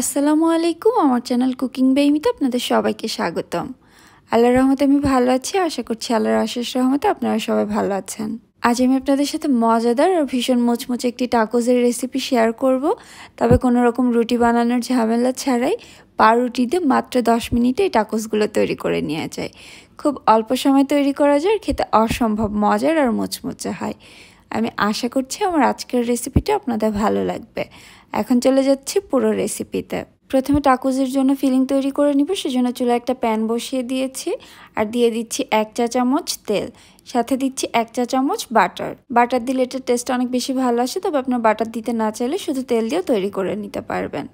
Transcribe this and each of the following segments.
আসসালামু আলাইকুম আমার চ্যানেল কুকিং বেইমিতে আপনাদের সবাইকে স্বাগতম আল্লাহর রহমতে আমি ভালো আছি আশা করছি আল্লাহর আশেষ রহমতে আপনারা সবাই ভালো আছেন আজ আমি আপনাদের সাথে মজাদার আর ভীষণ মোচমোচে একটি টাকোজের রেসিপি শেয়ার করব তবে কোনো রকম রুটি বানানোর ঝামেলা ছাড়াই পাউরুটিতে মাত্র দশ মিনিটে এই টাকোসগুলো তৈরি করে নেওয়া যায় খুব অল্প সময় তৈরি করা যায় খেতে অসম্ভব মজার আর মোচমোচে হয় আমি আশা করছি আমার আজকের রেসিপিটা আপনাদের ভালো লাগবে এখন চলে যাচ্ছি পুরো রেসিপিতে প্রথমে টাকুজের জন্য ফিলিং তৈরি করে নিব সেজন্য চুলে একটা প্যান বসিয়ে দিয়েছি আর দিয়ে দিচ্ছি এক চা চামচ তেল সাথে দিচ্ছি এক চা চামচ বাটার বাটার দিলে এটার টেস্ট অনেক বেশি ভালো আসে তবে আপনার বাটার দিতে না চাইলে শুধু তেল দিয়েও তৈরি করে নিতে পারবেন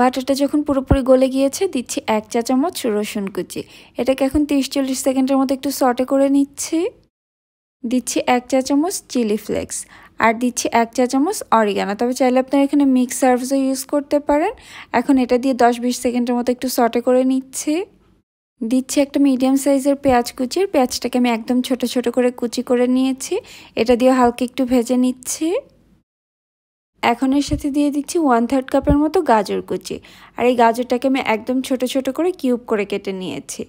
বাটারটা যখন পুরোপুরি গলে গিয়েছে দিচ্ছি এক চা চামচ রসুন কুচি এটাকে এখন তিরিশ চল্লিশ সেকেন্ডের মতো একটু সটে করে নিচ্ছি দিচ্ছি এক চা চামচ চিলি ফ্লেক্স আর দিচ্ছি এক চা চামচ অরিগানো তবে চাইলে আপনারা এখানে মিক্স সার্ভসও ইউজ করতে পারেন এখন এটা দিয়ে দশ বিশ সেকেন্ডের মতো একটু সটে করে নিচ্ছে দিচ্ছি একটা মিডিয়াম সাইজের পেঁয়াজ কুচির পেঁয়াজটাকে আমি একদম ছোট ছোট করে কুচি করে নিয়েছি এটা দিয়ে হালকা একটু ভেজে নিচ্ছি এখন এর সাথে দিয়ে দিচ্ছি ওয়ান থার্ড কাপের মতো গাজর কুচি আর এই গাজরটাকে আমি একদম ছোট ছোট করে কিউব করে কেটে নিয়েছি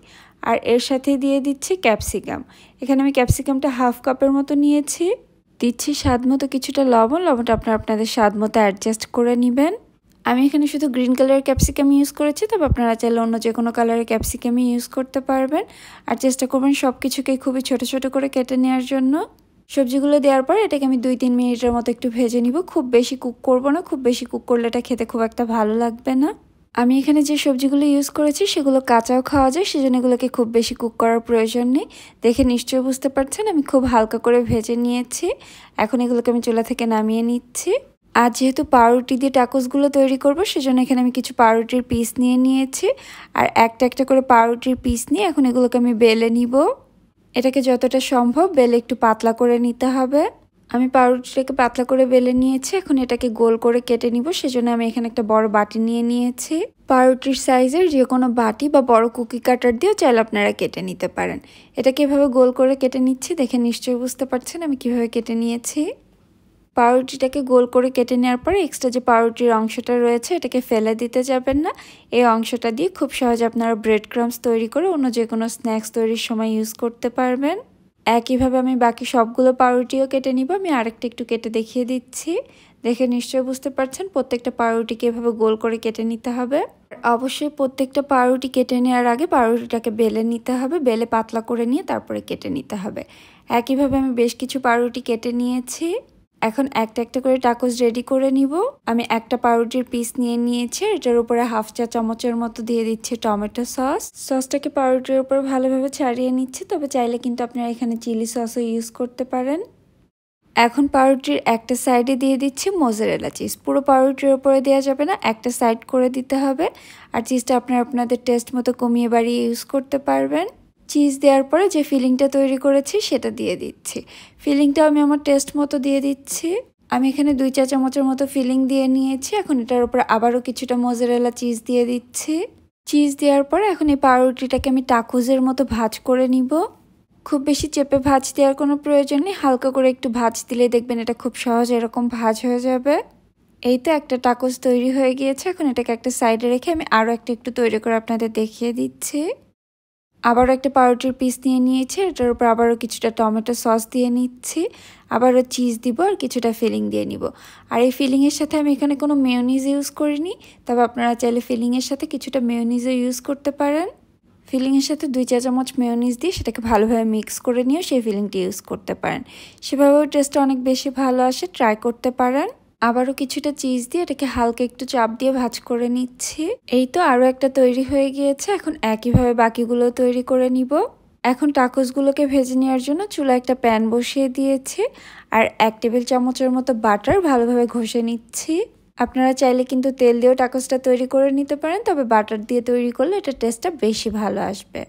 আর এর সাথে দিয়ে দিচ্ছি ক্যাপসিকাম এখানে আমি ক্যাপসিকামটা হাফ কাপের মতো নিয়েছি দিচ্ছি স্বাদ মতো কিছুটা লবণ লবণটা আপনারা আপনাদের স্বাদ মতো অ্যাডজাস্ট করে নেবেন আমি এখানে শুধু গ্রিন কালারের ক্যাপসিকাম ইউজ করেছি তবে আপনারা চাইলে অন্য যে কোনো কালারের ক্যাপসিকামই ইউজ করতে পারবেন আর চেষ্টা করবেন সব কিছুকে খুবই ছোট ছোট করে কেটে নেওয়ার জন্য সবজিগুলো দেওয়ার পর এটাকে আমি দুই তিন মিনিটের মতো একটু ভেজে নিব খুব বেশি কুক করব না খুব বেশি কুক করলে এটা খেতে খুব একটা ভালো লাগবে না আমি এখানে যে সবজিগুলো ইউজ করেছি সেগুলো কাঁচাও খাওয়া যায় সেজন্য এগুলোকে খুব বেশি কুক করার প্রয়োজন নেই দেখে নিশ্চয়ই বুঝতে পারছেন আমি খুব হালকা করে ভেজে নিয়েছি এখন এগুলোকে আমি চুলা থেকে নামিয়ে নিচ্ছি আর যেহেতু পাউরুটি দিয়ে টাকোসগুলো তৈরি করব সেজন্য এখানে আমি কিছু পাউরুটির পিস নিয়ে নিয়েছি আর একটা একটা করে পাউরুটির পিস নিয়ে এখন এগুলোকে আমি বেলে নিব এটাকে যতটা সম্ভব বেলে একটু পাতলা করে নিতে হবে আমি পাউরুটিটাকে পাতলা করে বেলে নিয়েছি এখন এটাকে গোল করে কেটে নিব সেজন্য আমি এখানে একটা বড় বাটি নিয়ে নিয়েছি পাউরুটির সাইজের যে কোনো বাটি বা বড় কুকি কাটার দিয়েও চাইলে আপনারা কেটে নিতে পারেন এটাকে এভাবে গোল করে কেটে নিচ্ছি দেখে নিশ্চয়ই বুঝতে পারছেন আমি কিভাবে কেটে নিয়েছি পাউরুটিটাকে গোল করে কেটে নেওয়ার পরে এক্সট্রা যে পাউরুটির অংশটা রয়েছে এটাকে ফেলে দিতে যাবেন না এই অংশটা দিয়ে খুব সহজে আপনারা ব্রেড ক্রামস তৈরি করে অন্য যে কোনো স্ন্যাক্স তৈরির সময় ইউজ করতে পারবেন একইভাবে আমি বাকি সবগুলো পাউরুটিও কেটে নিব আমি আরেকটা একটু কেটে দেখিয়ে দিচ্ছি দেখে নিশ্চয়ই বুঝতে পারছেন প্রত্যেকটা পাউরুটিকে এভাবে গোল করে কেটে নিতে হবে অবশ্যই প্রত্যেকটা পাউরুটি কেটে নেওয়ার আগে পাউরুটিটাকে বেলে নিতে হবে বেলে পাতলা করে নিয়ে তারপরে কেটে নিতে হবে একইভাবে আমি বেশ কিছু পাউরুটি কেটে নিয়েছি এখন একটা একটা করে টাকোস রেডি করে নিব আমি একটা পাউরুটির পিস নিয়ে নিয়েছি এটার উপরে হাফ চা চামচের মতো দিয়ে দিচ্ছে টমেটো সস সসটাকে পাউরুটির উপর ভালোভাবে ছাড়িয়ে নিচ্ছে তবে চাইলে কিন্তু আপনারা এখানে চিলি সসও ইউজ করতে পারেন এখন পাউরুটির একটা সাইডে দিয়ে দিচ্ছি মোজারেলা চিজ পুরো পাউরুটির ওপরে দেওয়া যাবে না একটা সাইড করে দিতে হবে আর চিজটা আপনারা আপনাদের টেস্ট মতো কমিয়ে বাড়িয়ে ইউজ করতে পারবেন চিজ দেওয়ার পরে যে ফিলিংটা তৈরি করেছি সেটা দিয়ে দিচ্ছি ফিলিংটাও আমি আমার টেস্ট মতো দিয়ে দিচ্ছি আমি এখানে দুই চা চামচের মতো ফিলিং দিয়ে নিয়েছি এখন এটার উপরে আবারও কিছুটা মোজারেলা চিজ দিয়ে দিচ্ছি চিজ দেওয়ার পরে এখন এই পাউরুটিটাকে আমি টাকুজের মতো ভাজ করে নিব খুব বেশি চেপে ভাজ দেওয়ার কোনো প্রয়োজন নেই হালকা করে একটু ভাজ দিলে দেখবেন এটা খুব সহজ এরকম ভাজ হয়ে যাবে এই তো একটা টাকুজ তৈরি হয়ে গিয়েছে এখন এটাকে একটা সাইডে রেখে আমি আরও একটা একটু তৈরি করে আপনাদের দেখিয়ে দিচ্ছি আবারও একটা পাউরুটির পিস নিয়ে নিয়েছি এটার উপর আবারও কিছুটা টমেটো সস দিয়ে নিচ্ছি আবারও চিজ দিব আর কিছুটা ফিলিং দিয়ে নিব আর এই ফিলিংয়ের সাথে আমি এখানে কোনো মেয়নিজ ইউজ করিনি তবে আপনারা চাইলে ফিলিংয়ের সাথে কিছুটা মেয়নিজও ইউজ করতে পারেন ফিলিংয়ের সাথে দুই চা চামচ মেয়নিজ দিয়ে সেটাকে ভালোভাবে মিক্স করে নিয়েও সেই ফিলিংটি ইউজ করতে পারেন সেভাবেও টেস্টটা অনেক বেশি ভালো আসে ট্রাই করতে পারেন আবারও কিছুটা চিজ দিয়ে এটাকে হালকা একটু চাপ দিয়ে ভাজ করে নিচ্ছি এই তো আরও একটা তৈরি হয়ে গিয়েছে এখন একইভাবে বাকিগুলো তৈরি করে নিব এখন টাকোসগুলোকে ভেজে নেওয়ার জন্য চুলা একটা প্যান বসিয়ে দিয়েছি আর এক টেবিল চামচের মতো বাটার ভালোভাবে ঘষে নিচ্ছি আপনারা চাইলে কিন্তু তেল দিয়েও টাকোসটা তৈরি করে নিতে পারেন তবে বাটার দিয়ে তৈরি করলে এটা টেস্টটা বেশি ভালো আসবে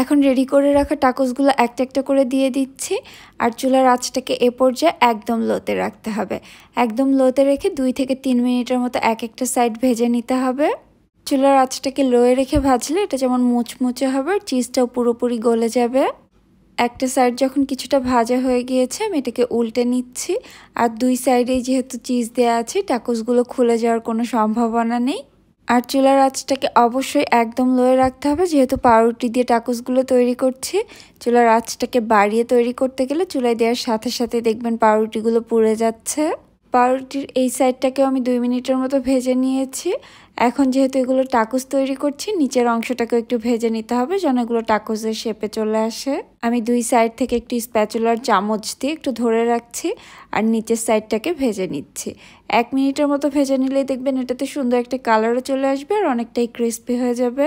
এখন রেডি করে রাখা টাকোসগুলো একটা একটা করে দিয়ে দিচ্ছি আর চুলার আঁচটাকে এ পর্যায়ে একদম লোতে রাখতে হবে একদম লোতে রেখে দুই থেকে তিন মিনিটের মতো এক একটা সাইড ভেজে নিতে হবে চুলার আঁচটাকে লোয়ে রেখে ভাজলে এটা যেমন মুচমুচে হবে চিজটাও পুরোপুরি গলে যাবে একটা সাইড যখন কিছুটা ভাজা হয়ে গিয়েছে আমি এটাকে উল্টে নিচ্ছি আর দুই সাইডেই যেহেতু চিজ দেওয়া আছে টাকোসগুলো খুলে যাওয়ার কোনো সম্ভাবনা নেই আর চুলার আঁচটাকে অবশ্যই একদম লোয়ে রাখতে হবে যেহেতু পাউরুটি দিয়ে টাকোসগুলো তৈরি করছি চুলার আঁচটাকে বাড়িয়ে তৈরি করতে গেলে চুলায় দেওয়ার সাথে সাথে দেখবেন পাউরুটিগুলো পুড়ে যাচ্ছে পাউরুটির এই সাইডটাকেও আমি দুই মিনিটের মতো ভেজে নিয়েছি এখন যেহেতু এগুলো টাকুস তৈরি করছি নিচের অংশটাকেও একটু ভেজে নিতে হবে যেন এগুলো টাকুসের শেপে চলে আসে আমি দুই সাইড থেকে একটু স্প্যাচুলার চামচ দিয়ে একটু ধরে রাখছি আর নিচের সাইডটাকে ভেজে নিচ্ছি এক মিনিটের মতো ভেজে নিলেই দেখবেন এটাতে সুন্দর একটা কালারও চলে আসবে আর অনেকটাই ক্রিস্পি হয়ে যাবে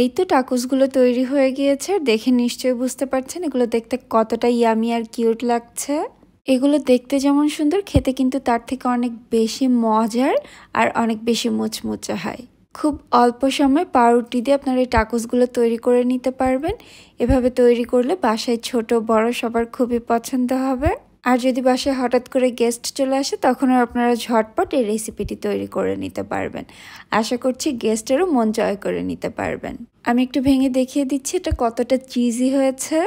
এই তো টাকুসগুলো তৈরি হয়ে গিয়েছে দেখে নিশ্চয়ই বুঝতে পারছেন এগুলো দেখতে কতটা ইয়ামি আর কিউট লাগছে এগুলো দেখতে যেমন সুন্দর খেতে কিন্তু তার থেকে অনেক বেশি মজার আর অনেক বেশি মুচমুচে হয় খুব অল্প সময় পাউরুটি দিয়ে আপনার এই টাকোসগুলো তৈরি করে নিতে পারবেন এভাবে তৈরি করলে বাসায় ছোট বড় সবার খুবই পছন্দ হবে আর যদি বাসায় হঠাৎ করে গেস্ট চলে আসে তখনও আপনারা ঝটপট এই রেসিপিটি তৈরি করে নিতে পারবেন আশা করছি গেস্টেরও মন জয় করে নিতে পারবেন আমি একটু ভেঙে দেখিয়ে দিচ্ছি এটা কতটা চিজি হয়েছে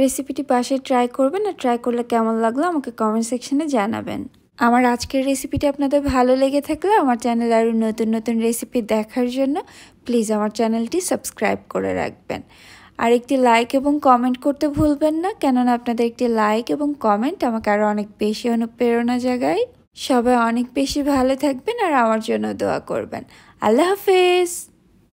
রেসিপিটি পাশে ট্রাই করবেন আর ট্রাই করলে কেমন লাগলো আমাকে কমেন্ট সেকশনে জানাবেন আমার আজকের রেসিপিটি আপনাদের ভালো লেগে থাকলে আমার চ্যানেল আরও নতুন নতুন রেসিপি দেখার জন্য প্লিজ আমার চ্যানেলটি সাবস্ক্রাইব করে রাখবেন আর একটি লাইক এবং কমেন্ট করতে ভুলবেন না কেননা আপনাদের একটি লাইক এবং কমেন্ট আমাকে আরও অনেক বেশি অনুপ্রেরণা জাগায় সবাই অনেক বেশি ভালো থাকবেন আর আমার জন্য দোয়া করবেন আল্লাহ হাফেজ